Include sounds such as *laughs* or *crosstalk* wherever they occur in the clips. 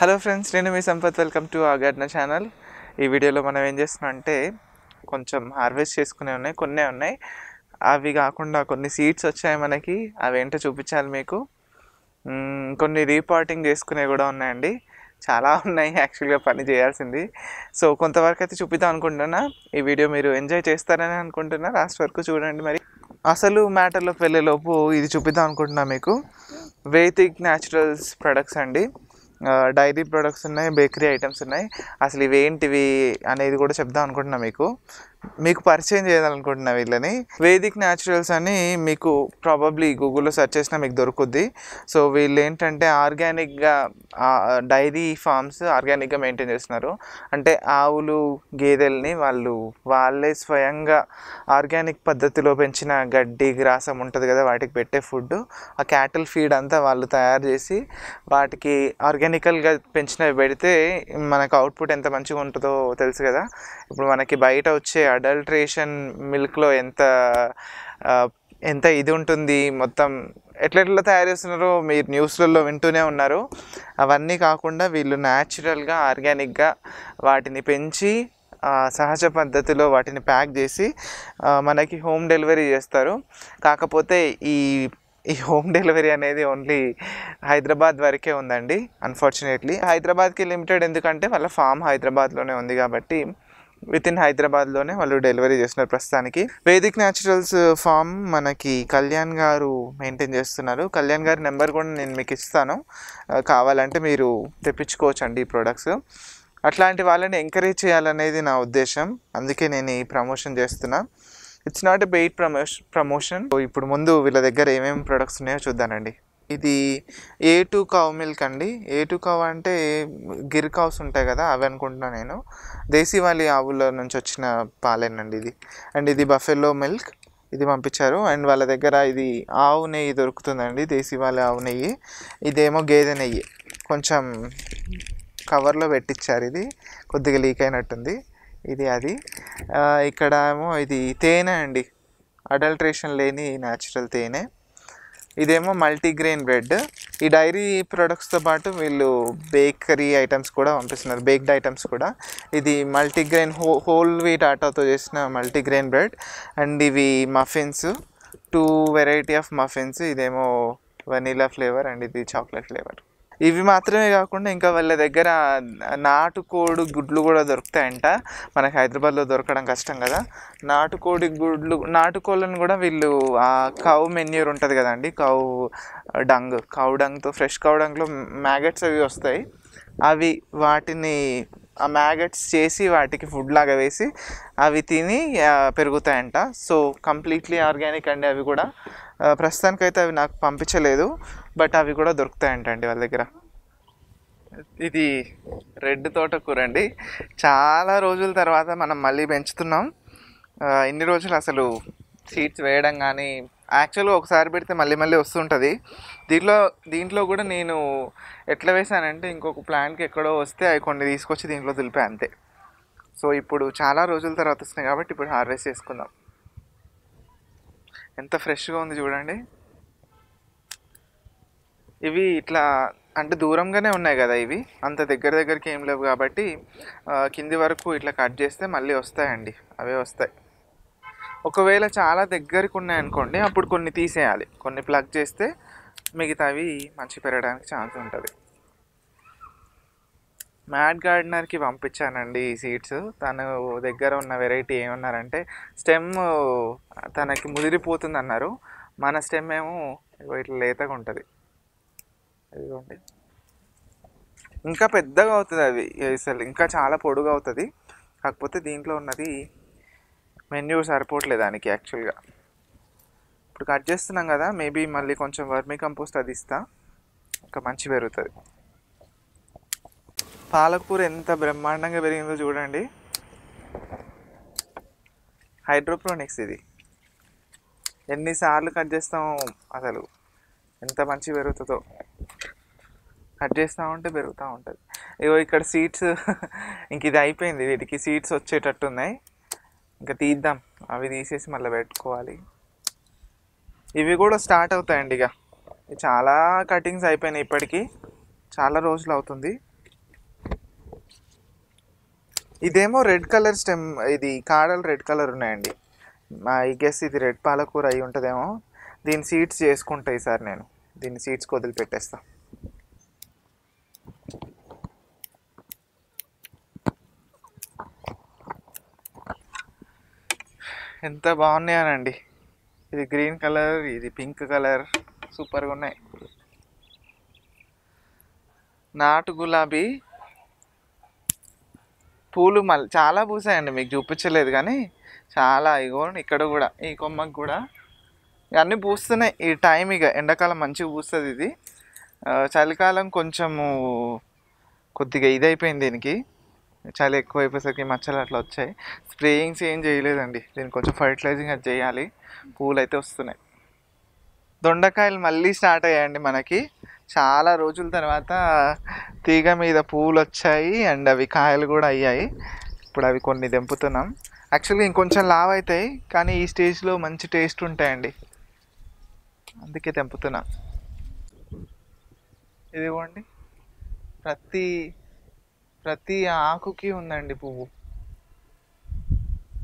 hello friends నేను మీ Sampath welcome to ఆగాడ్న ఛానల్ ఈ వీడియోలో మనం ఏం చేస్తున్నాం అంటే కొంచెం హార్వెస్ట్ చేసుకునే ఉన్నాయి కొన్ని ఉన్నాయి అవి కాకుండా కొన్ని సీడ్స్ వచ్చాయి మనకి అవి ఏంటో చూపించాలి మీకు కొన్ని రీపార్టింగ్ చేసుకునేవి కూడా ఉన్నాయండి చాలా ఉన్నాయి యాక్చువల్గా పని చేయాల్సింది సో కొంతవరకు అయితే చూపిద్దాం అనుకుంటున్నా ఈ వీడియో మీరు ఎంజాయ్ చేస్తారని అనుకుంటున్నా లాస్ట్ వరకు చూడండి మరి అసలు మ్యాటర్లోకి వెళ్ళేలోపు ఇది చూపిద్దాం అనుకుంటున్నా మీకు వేతిక్ న్యాచురల్స్ ప్రొడక్ట్స్ అండి డైరీ ప్రొడక్ట్స్ ఉన్నాయి బేకరీ ఐటమ్స్ ఉన్నాయి అసలు ఇవేంటివి అనేది కూడా చెప్దాం అనుకుంటున్నాను మీకు మీకు పరిచయం చేయాలనుకుంటున్నా వీళ్ళని వేదిక్ న్యాచురల్స్ అని మీకు ప్రాబబ్లీ గూగుల్లో సెర్చ్ చేసినా మీకు దొరుకుద్ది సో వీళ్ళు ఏంటంటే ఆర్గానిక్గా డైరీ ఫార్మ్స్ ఆర్గానిక్గా మెయింటైన్ చేస్తున్నారు అంటే ఆవులు గేదెల్ని వాళ్ళు వాళ్ళే స్వయంగా ఆర్గానిక్ పద్ధతిలో పెంచిన గడ్డి గ్రాసం ఉంటుంది కదా వాటికి పెట్టే ఫుడ్ ఆ క్యాటిల్ ఫీడ్ అంతా వాళ్ళు తయారు చేసి వాటికి ఆర్గానికల్గా పెంచినవి పెడితే మనకు అవుట్పుట్ ఎంత మంచిగా ఉంటుందో తెలుసు కదా ఇప్పుడు మనకి బయట వచ్చే అడల్ట్రేషన్ మిల్క్లో ఎంత ఎంత ఇది ఉంటుంది మొత్తం ఎట్లెట్లా తయారు చేస్తున్నారో మీరు న్యూస్లలో వింటూనే ఉన్నారు అవన్నీ కాకుండా వీళ్ళు న్యాచురల్గా ఆర్గానిక్గా వాటిని పెంచి సహజ పద్ధతిలో వాటిని ప్యాక్ చేసి మనకి హోమ్ డెలివరీ చేస్తారు కాకపోతే ఈ ఈ హోమ్ డెలివరీ అనేది ఓన్లీ హైదరాబాద్ వరకే ఉందండి అన్ఫార్చునేట్లీ హైదరాబాద్కి లిమిటెడ్ ఎందుకంటే వాళ్ళ ఫామ్ హైదరాబాద్లోనే ఉంది కాబట్టి విత్ ఇన్ హైదరాబాద్లోనే వాళ్ళు డెలివరీ చేస్తున్నారు ప్రస్తుతానికి వేదిక్ న్యాచురల్స్ ఫామ్ మనకి కళ్యాణ్ గారు మెయింటైన్ చేస్తున్నారు కళ్యాణ్ గారి నెంబర్ కూడా నేను మీకు ఇస్తాను కావాలంటే మీరు తెప్పించుకోవచ్చు అండి ఈ ప్రొడక్ట్స్ అట్లాంటి వాళ్ళని ఎంకరేజ్ చేయాలనేది నా ఉద్దేశం అందుకే నేను ఈ ప్రమోషన్ చేస్తున్నా it's not a paid promotion promotion ఇప్పుడు ముందు వీళ్ళ దగ్గర ఏమేమి ప్రొడక్ట్స్ ఉన్నాయో చూద్దానండి ఇది ఏ టూ కావ్ మిల్క్ అండి ఏ టూ కావ్ అంటే గిర్ కావ్స్ ఉంటాయి కదా అవి అనుకుంటున్నా నేను దేశీవాళి ఆవుల నుంచి వచ్చిన పాలేనండి ఇది అండ్ ఇది బఫెలో మిల్క్ ఇది పంపించారు అండ్ వాళ్ళ దగ్గర ఇది ఆవు నెయ్యి దొరుకుతుందండి దేశీవాళి ఆవు నెయ్యి ఇదేమో గేదె నెయ్యి కొంచెం కవర్లో పెట్టించారు ఇది కొద్దిగా లీక్ అయినట్టుంది ఇది అది ఇక్కడ ఏమో ఇది తేనె అండి అడల్ట్రేషన్ లేని న్యాచురల్ తేనె ఇదేమో మల్టీగ్రెయిన్ బ్రెడ్ ఈ డైరీ ప్రొడక్ట్స్తో పాటు వీళ్ళు బేకరీ ఐటమ్స్ కూడా పంపిస్తున్నారు బేక్డ్ ఐటమ్స్ కూడా ఇది మల్టీగ్రెయిన్ హో హోల్ వీట్ ఆటాతో చేసిన మల్టీగ్రెయిన్ బ్రెడ్ అండ్ ఇవి muffins two variety of muffins ఇదేమో వెనీలా ఫ్లేవర్ అండ్ ఇది చాక్లెట్ ఫ్లేవర్ ఇవి మాత్రమే కాకుండా ఇంకా వాళ్ళ దగ్గర నాటుకోడి గుడ్లు కూడా దొరుకుతాయంట మనకి హైదరాబాద్లో దొరకడం కష్టం కదా నాటుకోడి గుడ్లు నాటుకోళ్ళను కూడా వీళ్ళు ఆ కౌ మెన్యూర్ ఉంటుంది కదండి కౌ డంగ్ కౌ డంగ్తో ఫ్రెష్ కౌ డంగ్లో మ్యాగెట్స్ అవి వస్తాయి అవి వాటిని ఆ మ్యాగట్స్ చేసి వాటికి ఫుడ్ లాగా వేసి అవి తిని పెరుగుతాయంట సో కంప్లీట్లీ ఆర్గానిక్ అండి అవి కూడా ప్రస్తుతానికైతే అవి నాకు పంపించలేదు బట్ అవి కూడా దొరుకుతాయంటండి వాళ్ళ దగ్గర ఇది రెడ్ తోటకూర అండి చాలా రోజుల తర్వాత మనం మళ్ళీ పెంచుతున్నాం ఇన్ని రోజులు అసలు సీడ్స్ వేయడం కానీ యాక్చువల్గా ఒకసారి పెడితే మళ్ళీ మళ్ళీ వస్తుంటుంది దీంట్లో దీంట్లో కూడా నేను ఎట్లా వేసానంటే ఇంకొక ప్లాంట్కి ఎక్కడో వస్తే అవి కొన్ని తీసుకొచ్చి దీంట్లో దులిపా అంతే సో ఇప్పుడు చాలా రోజుల తర్వాత వస్తున్నాయి కాబట్టి ఇప్పుడు హార్వెస్ట్ చేసుకుందాం ఎంత ఫ్రెష్గా ఉంది చూడండి ఇవి ఇట్లా అంటే దూరంగానే ఉన్నాయి కదా ఇవి అంత దగ్గర దగ్గరికి ఏం లేవు కాబట్టి కింది వరకు ఇట్లా కట్ చేస్తే మళ్ళీ వస్తాయండి అవే వస్తాయి ఒకవేళ చాలా దగ్గరికి ఉన్నాయి అనుకోండి అప్పుడు కొన్ని తీసేయాలి కొన్ని ప్లగ్ చేస్తే మిగతా అవి మంచి పెరగడానికి ఛాన్స్ ఉంటుంది మ్యాట్ గార్డనర్కి పంపించానండి ఈ సీడ్స్ తను దగ్గర ఉన్న వెరైటీ ఏమన్నారంటే స్టెమ్ తనకి ముదిరిపోతుంది అన్నారు మన స్టెమ్ ఏమో ఇట్లా లేతగా ఉంటుంది ఇదిగోండి ఇంకా పెద్దగా అవుతుంది అది అసలు ఇంకా చాలా పొడుగా అవుతుంది కాకపోతే దీంట్లో ఉన్నది మెన్యూ సరిపోవట్లేదు దానికి యాక్చువల్గా ఇప్పుడు కట్ చేస్తున్నాం కదా మేబీ మళ్ళీ కొంచెం వర్మీ కంపోస్ట్ అది ఇస్తా ఇంకా మంచి పెరుగుతుంది పాలకూర ఎంత బ్రహ్మాండంగా పెరిగిందో చూడండి హైడ్రోప్రోనిక్స్ ఇది ఎన్నిసార్లు కట్ చేస్తాము అసలు ఎంత మంచి పెరుగుతుందో కట్ చేస్తూ ఉంటే పెరుగుతూ ఉంటుంది ఇగో ఇక్కడ సీడ్స్ *laughs* ఇంక ఇది అయిపోయింది వీటికి సీడ్స్ వచ్చేటట్టున్నాయి ఇంకా తీద్దాం అవి తీసేసి మళ్ళీ పెట్టుకోవాలి ఇవి కూడా స్టార్ట్ అవుతాయండి ఇక చాలా కటింగ్స్ అయిపోయినాయి ఇప్పటికీ చాలా రోజులు అవుతుంది ఇదేమో రెడ్ కలర్ స్టెమ్ ఇది కాడలు రెడ్ కలర్ ఉన్నాయండి ఐ గెస్ ఇది రెడ్ పాలకూర అయి ఉంటుందేమో దీని సీడ్స్ చేసుకుంటాయి సార్ నేను దీన్ని సీడ్స్ వదిలిపెట్టేస్తాను ఎంత బాగున్నాయనండి ఇది గ్రీన్ కలర్ ఇది పింక్ కలర్ సూపర్గా ఉన్నాయి నాటు గులాబీ పూలు మళ్ళీ చాలా పూసాయండి మీకు చూపించలేదు కానీ చాలా ఇగో ఇక్కడ కూడా ఈ కొమ్మకు కూడా అన్నీ పూస్తున్నాయి ఈ టైం ఇక ఎండాకాలం మంచిగా పూస్తుంది ఇది చలికాలం కొంచెము కొద్దిగా ఇదైపోయింది దీనికి చాలా ఎక్కువ అయిపోయేసరికి మచ్చలు అట్లా వచ్చాయి స్ప్రేయింగ్స్ ఏం చేయలేదండి దీనికి కొంచెం ఫర్టిలైజింగ్ అది చేయాలి పూలు అయితే వస్తున్నాయి దొండకాయలు మళ్ళీ స్టార్ట్ అయ్యాయండి మనకి చాలా రోజుల తర్వాత తీగ మీద పూలు వచ్చాయి అండ్ అవి కాయలు కూడా అయ్యాయి ఇప్పుడు అవి కొన్ని దెంపుతున్నాం యాక్చువల్గా ఇంకొంచెం లావ్ అవుతాయి కానీ ఈ స్టేజ్లో మంచి టేస్ట్ ఉంటాయండి అందుకే తెంపుతున్నా ఇదిగోండి ప్రతి ప్రతి ఆకుకి ఉందండి పువ్వు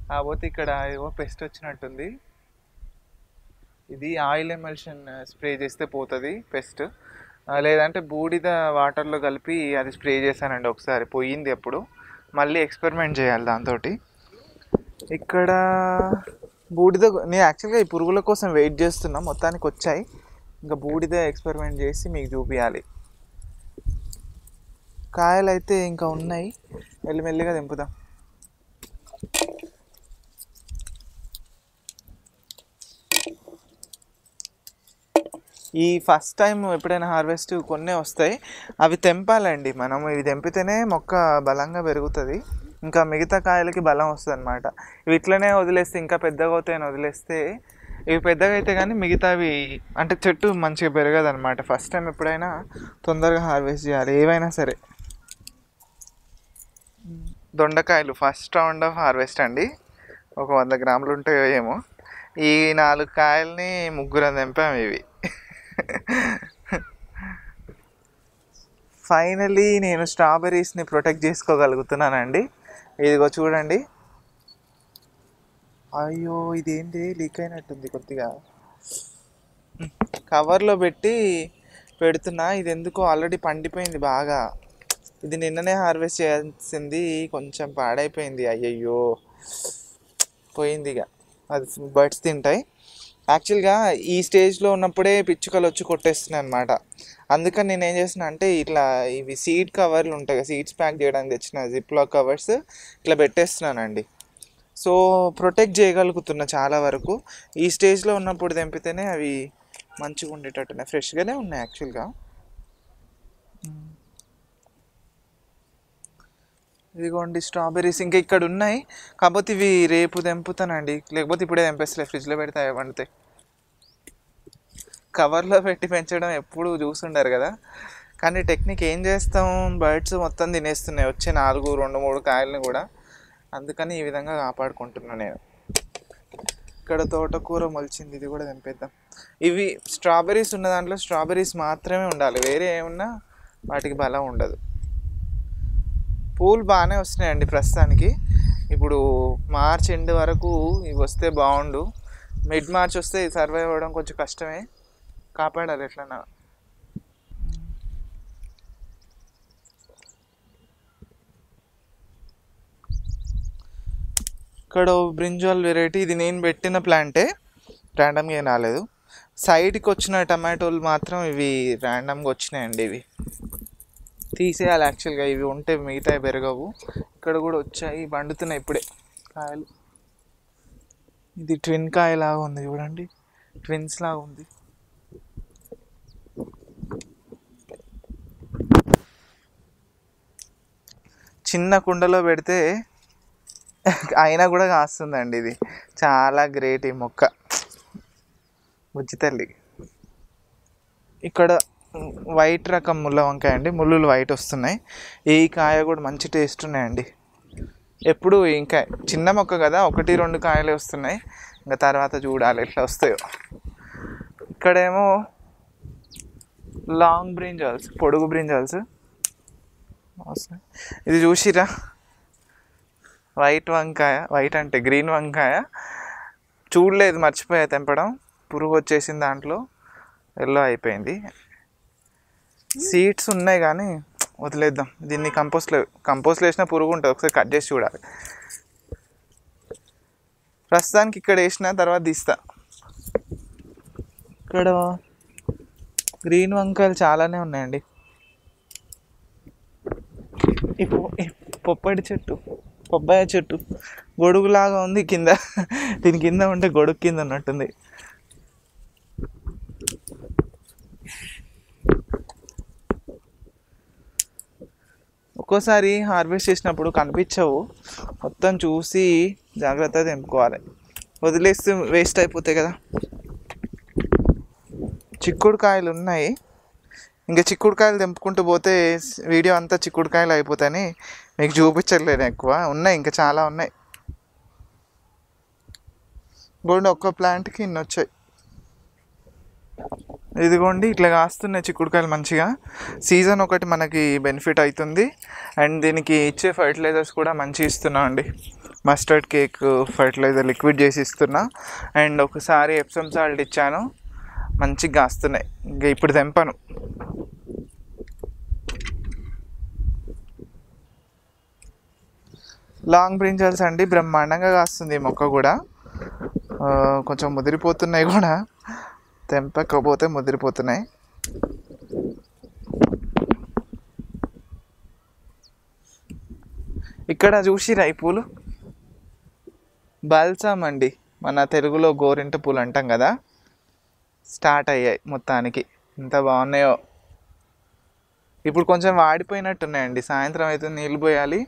కాకపోతే ఇక్కడ ఏవో పెస్ట్ వచ్చినట్టుంది ఇది ఆయిల్ ఎమల్షన్ స్ప్రే చేస్తే పోతుంది పెస్ట్ లేదంటే బూడిద వాటర్లో కలిపి అది స్ప్రే చేశానండి ఒకసారి పోయింది అప్పుడు మళ్ళీ ఎక్స్పెరిమెంట్ చేయాలి దాంతో ఇక్కడ బూడిద నేను యాక్చువల్గా ఈ పురుగుల కోసం వెయిట్ చేస్తున్నా మొత్తానికి వచ్చాయి ఇంకా బూడిద ఎక్స్పెరిమెంట్ చేసి మీకు చూపించాలి కాయలు అయితే ఇంకా ఉన్నాయి మెల్లిమెల్లిగా దింపుదాం ఈ ఫస్ట్ టైం ఎప్పుడైనా హార్వెస్ట్ కొన్నే వస్తాయి అవి తెంపాలండి మనం ఇవి తెంపితేనే మొక్క బలంగా పెరుగుతుంది ఇంకా మిగతా కాయలకి బలం వస్తుంది అనమాట ఇవి ఇట్లనే వదిలేస్తే ఇంకా పెద్దగా అవుతాయని వదిలేస్తే ఇవి పెద్దగా అయితే కానీ మిగతావి అంటే చెట్టు మంచిగా పెరగదు అనమాట ఫస్ట్ టైం ఎప్పుడైనా తొందరగా హార్వెస్ట్ చేయాలి ఏవైనా సరే దొండకాయలు ఫస్ట్ రౌండ్ ఆఫ్ హార్వెస్ట్ అండి ఒక వంద గ్రాములు ఉంటాయో ఏమో ఈ నాలుగు కాయల్ని ముగ్గురం తెంపాము ఇవి ఫైనలీ నేను స్ట్రాబెర్రీస్ని ప్రొటెక్ట్ చేసుకోగలుగుతున్నానండి ఇదిగో చూడండి అయ్యో ఇదేంటి లీక్ అయినట్టుంది కొద్దిగా కవర్లో పెట్టి పెడుతున్నా ఇది ఎందుకో ఆల్రెడీ పండిపోయింది బాగా ఇది నిన్ననే హార్వెస్ట్ చేయాల్సింది కొంచెం పాడైపోయింది అయ్యయ్యో పోయింది ఇక అది బర్డ్స్ తింటాయి యాక్చువల్గా ఈ స్టేజ్లో ఉన్నప్పుడే పిచ్చుకలు వచ్చి కొట్టేస్తున్నాయి అనమాట అందుకని నేను ఏం చేసిన అంటే ఇట్లా ఇవి సీడ్ కవర్లు ఉంటాయి సీడ్స్ ప్యాక్ చేయడానికి తెచ్చిన లాక్ కవర్స్ ఇట్లా పెట్టేస్తున్నానండి సో ప్రొటెక్ట్ చేయగలుగుతున్నా చాలా వరకు ఈ స్టేజ్లో ఉన్నప్పుడు తెంపితేనే అవి మంచిగా ఉండేటట్టున్నాయి ఫ్రెష్గానే ఉన్నాయి యాక్చువల్గా ఇదిగోండి స్ట్రాబెర్రీస్ ఇంకా ఇక్కడ ఉన్నాయి కాకపోతే ఇవి రేపు తెంపుతానండి లేకపోతే ఇప్పుడే తెంపేస్తలే ఫ్రిడ్జ్లో పెడితే వండుతాయి కవర్లో పెట్టి పెంచడం ఎప్పుడు చూస్తుండారు కదా కానీ టెక్నిక్ ఏం చేస్తాం బర్డ్స్ మొత్తం తినేస్తున్నాయి వచ్చే నాలుగు రెండు మూడు కాయలను కూడా అందుకని ఈ విధంగా కాపాడుకుంటున్నాను నేను ఇక్కడ తోటకూర మొలిచింది ఇది కూడా తెంపేద్దాం ఇవి స్ట్రాబెర్రీస్ ఉన్న దాంట్లో స్ట్రాబెర్రీస్ మాత్రమే ఉండాలి వేరే ఏమున్నా వాటికి బలం ఉండదు పూలు బాగానే వస్తున్నాయండి ప్రస్తుతానికి ఇప్పుడు మార్చ్ ఎండ్ వరకు ఇవి వస్తే బాగుండు మిడ్ మార్చ్ వస్తే సర్వైవ్ అవ్వడం కొంచెం కష్టమే కాపాడాలి ఎట్లన్నా ఇక్కడ బ్రింజాల్ వెరైటీ ఇది నేను పెట్టిన ప్లాంటే ర్యాండమ్గా ఏం రాలేదు సైడ్కి వచ్చిన టమాటోలు మాత్రం ఇవి ర్యాండమ్గా వచ్చినాయండి ఇవి తీసేయాలి యాక్చువల్గా ఇవి ఉంటే మిగతాయి పెరగవు ఇక్కడ కూడా వచ్చాయి పండుతున్నాయి ఇప్పుడే కాయలు ఇది ట్విన్ కాయలాగా ఉంది చూడండి ట్విన్స్ లాగా ఉంది చిన్న కుండలో పెడితే అయినా కూడా కాస్తుందండి ఇది చాలా గ్రేట్ ఈ మొక్క బుజ్జితల్లి ఇక్కడ వైట్ రకం ముళ్ళ వంకాయ అండి ముళ్ళులు వైట్ వస్తున్నాయి ఈ కాయ కూడా మంచి టేస్ట్ ఉన్నాయండి ఎప్పుడు ఇంకా చిన్న మొక్క కదా ఒకటి రెండు కాయలే వస్తున్నాయి ఇంకా తర్వాత చూడాలి ఎట్లా వస్తాయో ఇక్కడేమో లాంగ్ బ్రింజాల్స్ పొడుగు బ్రింజాల్స్ ఇది చూసిరా వైట్ వంకాయ వైట్ అంటే గ్రీన్ వంకాయ చూడలేదు మర్చిపోయా తెంపడం పురుగు వచ్చేసింది దాంట్లో ఎల్లో అయిపోయింది సీడ్స్ ఉన్నాయి కానీ వదిలేద్దాం దీన్ని కంపోస్ట్లో కంపోస్ట్లో వేసిన పురుగు ఉంటుంది ఒకసారి కట్ చేసి చూడాలి ప్రస్తుతానికి ఇక్కడ వేసిన తర్వాత తీస్తా ఇక్కడ గ్రీన్ వంకాయలు చాలానే ఉన్నాయండి పొప్పడి చెట్టు పొబ్బాయ చెట్టు గొడుగులాగా ఉంది కింద దీని కింద ఉంటే గొడుగు కింద ఉన్నట్టుంది ఒక్కోసారి హార్వెస్ట్ చేసినప్పుడు కనిపించవు మొత్తం చూసి జాగ్రత్త తెంపుకోవాలి వదిలేస్తే వేస్ట్ అయిపోతాయి కదా చిక్కుడుకాయలు ఉన్నాయి ఇంకా చిక్కుడుకాయలు తెంపుకుంటూ పోతే వీడియో అంతా చిక్కుడుకాయలు అయిపోతాయని మీకు చూపించట్లేదు ఎక్కువ ఉన్నాయి ఇంకా చాలా ఉన్నాయి బోర్డు ఒక్క ప్లాంట్కి ఇన్ని వచ్చాయి ఇదిగోండి ఇట్లా కాస్తున్నాయి చిక్కుడుకాయలు మంచిగా సీజన్ ఒకటి మనకి బెనిఫిట్ అవుతుంది అండ్ దీనికి ఇచ్చే ఫర్టిలైజర్స్ కూడా మంచి ఇస్తున్నా అండి మస్టర్డ్ కేక్ ఫర్టిలైజర్ లిక్విడ్ చేసి ఇస్తున్నా అండ్ ఒకసారి ఎప్సమ్ సాల్ట్ ఇచ్చాను మంచిగా కాస్తున్నాయి ఇంకా ఇప్పుడు తెంపను లాంగ్ బ్రింజల్స్ అండి బ్రహ్మాండంగా కాస్తుంది మొక్క కూడా కొంచెం ముదిరిపోతున్నాయి కూడా తెంపకపోతే ముదిరిపోతున్నాయి ఇక్కడ చూసిరా ఈ పూలు బల్సామ్ అండి మన తెలుగులో గోరింట పూలు అంటాం కదా స్టార్ట్ అయ్యాయి మొత్తానికి ఎంత బాగున్నాయో ఇప్పుడు కొంచెం వాడిపోయినట్టున్నాయండి సాయంత్రం అయితే నీళ్ళు పోయాలి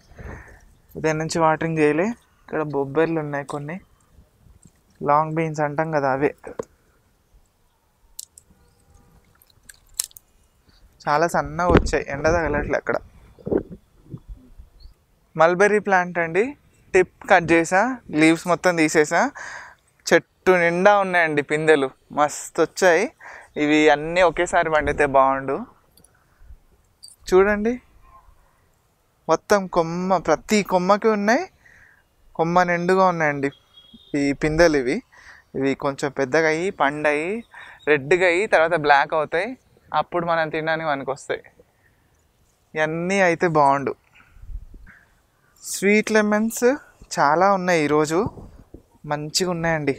ఉదయం నుంచి వాటరింగ్ చేయలే ఇక్కడ బొబ్బర్లు ఉన్నాయి కొన్ని లాంగ్ బీన్స్ అంటాం కదా అవే చాలా సన్నగా వచ్చాయి ఎండ తగలట్లే అక్కడ మల్బెర్రీ ప్లాంట్ అండి టిప్ కట్ చేసా లీవ్స్ మొత్తం తీసేసా చెట్టు నిండా ఉన్నాయండి పిందెలు మస్తు వచ్చాయి ఇవి అన్నీ ఒకేసారి పండితే బాగుండు చూడండి మొత్తం కొమ్మ ప్రతి కొమ్మకి ఉన్నాయి కొమ్మ నిండుగా ఉన్నాయండి ఈ పిందెలు ఇవి ఇవి కొంచెం పెద్దగా అయ్యి అయ్యి రెడ్గా అయ్యి తర్వాత బ్లాక్ అవుతాయి అప్పుడు మనం తినడానికి మనకు వస్తాయి ఇవన్నీ అయితే బాగుండు స్వీట్ లెమన్స్ చాలా ఉన్నాయి ఈరోజు మంచిగా ఉన్నాయండి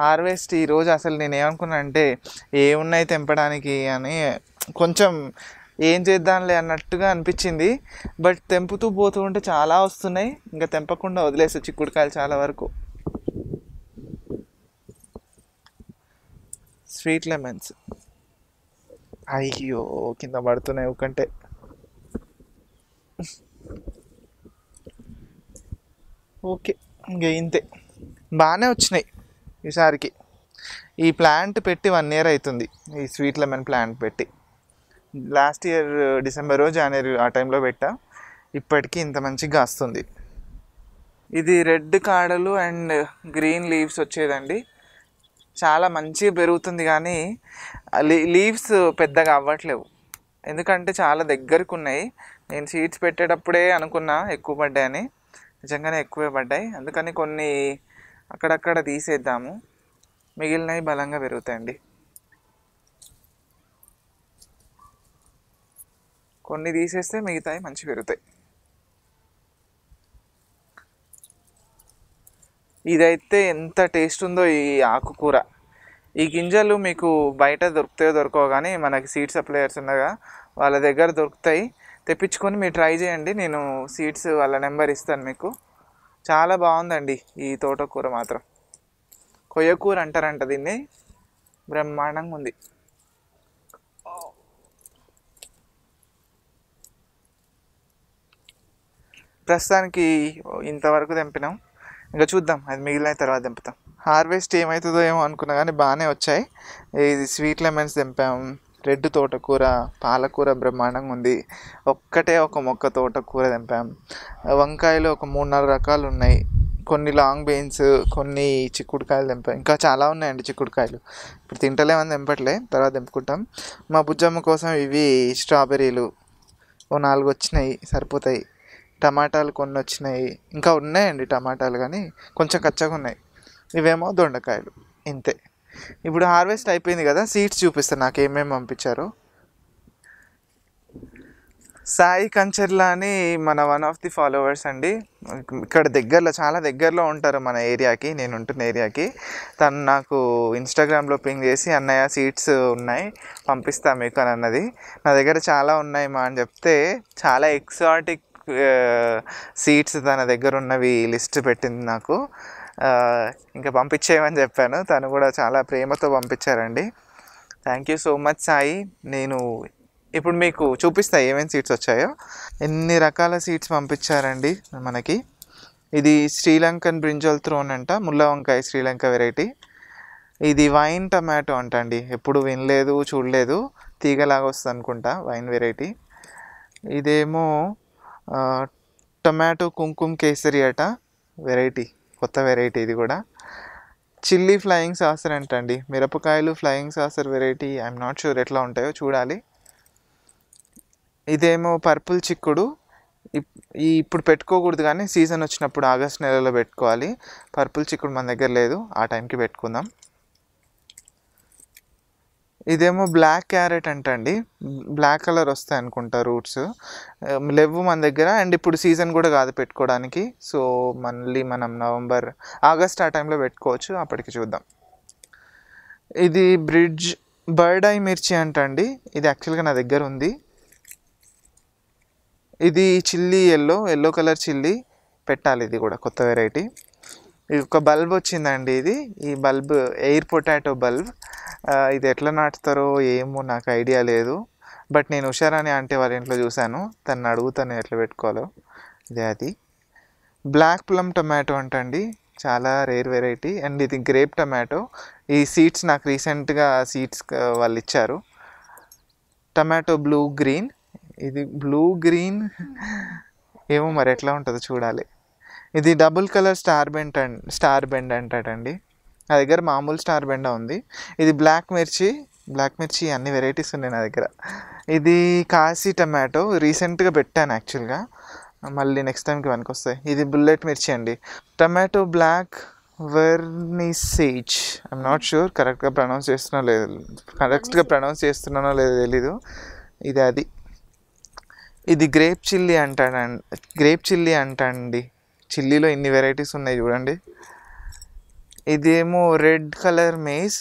హార్వెస్ట్ ఈరోజు అసలు నేను ఏమనుకున్నా అంటే ఏమున్నాయి తెంపడానికి అని కొంచెం ఏం చేద్దాంలే అన్నట్టుగా అనిపించింది బట్ తెంపుతూ పోతూ ఉంటే చాలా వస్తున్నాయి ఇంకా తెంపకుండా వదిలేసి చిక్కుడుకాయలు చాలా వరకు స్వీట్ లెమన్స్ అయ్యో కింద పడుతున్నాయి ఒకంటే ఓకే ఇంకా ఇంతే బాగానే వచ్చినాయి ఈసారికి ఈ ప్లాంట్ పెట్టి వన్ ఇయర్ అవుతుంది ఈ స్వీట్ లెమన్ ప్లాంట్ పెట్టి లాస్ట్ ఇయర్ డిసెంబరు జనవరి ఆ టైంలో పెట్టా ఇప్పటికీ ఇంత మంచిగా వస్తుంది ఇది రెడ్ కాడలు అండ్ గ్రీన్ లీవ్స్ వచ్చేదండి చాలా మంచిగా పెరుగుతుంది కానీ లీ లీవ్స్ పెద్దగా అవ్వట్లేవు ఎందుకంటే చాలా దగ్గరకు ఉన్నాయి నేను సీడ్స్ పెట్టేటప్పుడే అనుకున్నా ఎక్కువ పడ్డాయని నిజంగానే ఎక్కువే పడ్డాయి అందుకని కొన్ని అక్కడక్కడ తీసేద్దాము మిగిలినవి బలంగా పెరుగుతాయండి కొన్ని తీసేస్తే మిగతాయి మంచి పెరుగుతాయి ఇదైతే ఎంత టేస్ట్ ఉందో ఈ ఆకుకూర ఈ గింజలు మీకు బయట దొరుకుతాయో దొరకవు కానీ మనకి సీడ్ సప్లయర్స్ ఉండగా వాళ్ళ దగ్గర దొరుకుతాయి తెప్పించుకొని మీరు ట్రై చేయండి నేను సీడ్స్ వాళ్ళ నెంబర్ ఇస్తాను మీకు చాలా బాగుందండి ఈ తోటకూర మాత్రం కొయ్యకూర అంటారంట దీన్ని బ్రహ్మాండంగా ఉంది ప్రస్తుతానికి ఇంతవరకు తెంపినాం ఇంకా చూద్దాం అది మిగిలిన తర్వాత దింపుతాం హార్వెస్ట్ ఏమవుతుందో ఏమో అనుకున్నా కానీ బాగానే వచ్చాయి ఇది స్వీట్ లెమన్స్ దింపాం రెడ్ తోటకూర పాలకూర బ్రహ్మాండంగా ఉంది ఒక్కటే ఒక మొక్క తోటకూర దింపాం వంకాయలు ఒక మూడు నాలుగు రకాలు ఉన్నాయి కొన్ని లాంగ్ బీన్స్ కొన్ని చిక్కుడుకాయలు దింపాం ఇంకా చాలా ఉన్నాయండి చిక్కుడుకాయలు ఇప్పుడు తింటలేమని దింపట్లే తర్వాత దింపుకుంటాం మా బుజ్జమ్మ కోసం ఇవి స్ట్రాబెర్రీలు ఓ నాలుగు వచ్చినాయి సరిపోతాయి టమాటాలు కొన్ని వచ్చినాయి ఇంకా ఉన్నాయండి టమాటాలు కానీ కొంచెం కచ్చగా ఉన్నాయి ఇవేమో దొండకాయలు ఇంతే ఇప్పుడు హార్వెస్ట్ అయిపోయింది కదా సీడ్స్ చూపిస్తాను నాకు ఏమేమి పంపించారు సాయి కంచర్లా అని మన వన్ ఆఫ్ ది ఫాలోవర్స్ అండి ఇక్కడ దగ్గరలో చాలా దగ్గరలో ఉంటారు మన ఏరియాకి నేను ఉంటున్న ఏరియాకి తను నాకు ఇన్స్టాగ్రామ్లో పింగ్ చేసి అన్నయ్య సీట్స్ ఉన్నాయి పంపిస్తాను మీకు అని అన్నది నా దగ్గర చాలా ఉన్నాయి మా అని చెప్తే చాలా ఎక్సాటిక్ సీట్స్ తన దగ్గర ఉన్నవి లిస్ట్ పెట్టింది నాకు ఇంకా పంపించేయమని చెప్పాను తను కూడా చాలా ప్రేమతో పంపించారండి thank you so much Sai నేను ఇప్పుడు మీకు చూపిస్తా ఏమేమి సీట్స్ వచ్చాయో ఎన్ని రకాల సీట్స్ పంపించారండి మనకి ఇది శ్రీలంకన్ బ్రింజల్ త్రోన్ అంట ముళ్ళ వంకాయ శ్రీలంక వెరైటీ ఇది వైన్ టమాటో అంట అండి ఎప్పుడు వినలేదు చూడలేదు తీగలాగా వస్తుంది అనుకుంటా వైన్ వెరైటీ ఇదేమో టొమాటో కుంకుమ కేసరి అట వెరైటీ కొత్త వెరైటీ ఇది కూడా చిల్లీ ఫ్లయింగ్ సాసర్ అంటండి మిరపకాయలు flying saucer variety I'm not sure ఎట్లా ఉంటాయో చూడాలి ఇదేమో పర్పుల్ చిక్కుడు ఈ ఇప్పుడు పెట్టుకోకూడదు కానీ సీజన్ వచ్చినప్పుడు ఆగస్ట్ నెలలో పెట్టుకోవాలి పర్పుల్ చిక్కుడు మన దగ్గర లేదు ఆ టైంకి పెట్టుకుందాం ఇదేమో బ్లాక్ క్యారెట్ అంట అండి బ్లాక్ కలర్ వస్తాయి అనుకుంటా రూట్స్ లేవు మన దగ్గర అండ్ ఇప్పుడు సీజన్ కూడా కాదు పెట్టుకోవడానికి సో మళ్ళీ మనం నవంబర్ ఆగస్ట్ ఆ టైంలో పెట్టుకోవచ్చు అప్పటికి చూద్దాం ఇది బ్రిడ్జ్ బర్డ్ ఐ మిర్చి అంటండి ఇది యాక్చువల్గా నా దగ్గర ఉంది ఇది chilli yellow yellow colour chilli పెట్టాలి ఇది కూడా కొత్త వెరైటీ ఇది ఒక బల్బ్ వచ్చిందండి ఇది ఈ బల్బ్ ఎయిర్ పొటాటో బల్బ్ ఇది ఎట్లా నాటుతారో ఏమో నాకు ఐడియా లేదు బట్ నేను హుషారాని అంటే వాళ్ళ ఇంట్లో చూశాను తను అడుగుతాను ఎట్లా పెట్టుకోవాలో ఇది అది బ్లాక్ ప్లమ్ టొమాటో అంటండి చాలా రేర్ వెరైటీ అండ్ ఇది గ్రేప్ టొమాటో ఈ సీడ్స్ నాకు రీసెంట్గా సీడ్స్ వాళ్ళు ఇచ్చారు టమాటో బ్లూ గ్రీన్ ఇది బ్లూ గ్రీన్ ఏమో మరి ఎట్లా ఉంటుందో చూడాలి ఇది double colour star bend and star bend అంటాడండి నా దగ్గర మామూలు స్టార్ బెండ ఉంది ఇది బ్లాక్ మిర్చి బ్లాక్ మిర్చి అన్ని వెరైటీస్ ఉన్నాయి నా దగ్గర ఇది కాశీ టమాటో రీసెంట్గా పెట్టాను యాక్చువల్గా మళ్ళీ నెక్స్ట్ టైంకి వెనక వస్తాయి ఇది బుల్లెట్ మిర్చి అండి tomato black vernissage I'm not sure కరెక్ట్గా ప్రొనౌన్స్ చేస్తున్నా లేదు కరెక్ట్గా ప్రొనౌన్స్ చేస్తున్నానో లేదో తెలీదు ఇది అది ఇది గ్రేప్ చిల్లీ అంటాడ గ్రేప్ చిల్లీ అంటండి చిల్లీలో ఇన్ని వెరైటీస్ ఉన్నాయి చూడండి ఇదేమో red colour maize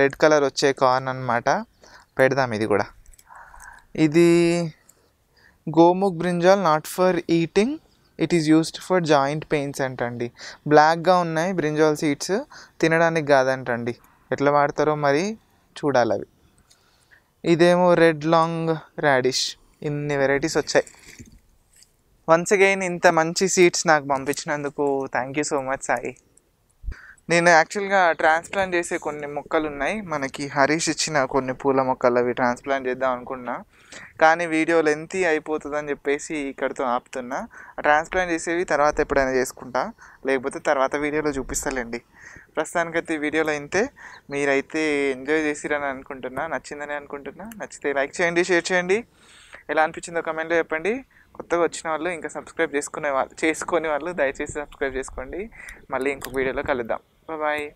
red colour వచ్చే కార్న్ అనమాట పెడదాం ఇది కూడా ఇది Gomukh brinjal not for eating it is used for joint pains అంటండి బ్లాక్గా ఉన్నాయి బ్రింజాల్ సీడ్స్ తినడానికి కాదంటండి ఎట్లా వాడతారో మరి చూడాలి అవి ఇదేమో రెడ్ లాంగ్ రాడిష్ ఇన్ని వెరైటీస్ వచ్చాయి వన్స్ అగైన్ ఇంత మంచి సీట్స్ నాకు పంపించినందుకు thank you so much Sai నేను యాక్చువల్గా ట్రాన్స్ప్లాంట్ చేసే కొన్ని మొక్కలు ఉన్నాయి మనకి హరీష్ ఇచ్చిన కొన్ని పూల మొక్కలు అవి ట్రాన్స్ప్లాంట్ చేద్దాం అనుకున్నా కానీ వీడియో లెంతీ అయిపోతుందని చెప్పేసి ఇక్కడితో ఆపుతున్నా ట్రాన్స్ప్లాంట్ చేసేవి తర్వాత ఎప్పుడైనా చేసుకుంటా లేకపోతే తర్వాత వీడియోలో చూపిస్తాలేండి ప్రస్తుతానికైతే వీడియోలో అయితే మీరైతే ఎంజాయ్ చేసిరని అనుకుంటున్నా నచ్చిందని అనుకుంటున్నా నచ్చితే లైక్ చేయండి షేర్ చేయండి ఎలా అనిపించిందో కమెంట్లో చెప్పండి కొత్తగా వచ్చిన వాళ్ళు ఇంకా సబ్స్క్రైబ్ చేసుకునే వాళ్ళు చేసుకొని వాళ్ళు దయచేసి సబ్స్క్రైబ్ చేసుకోండి మళ్ళీ ఇంకొక వీడియోలో కలుద్దాం బాయ్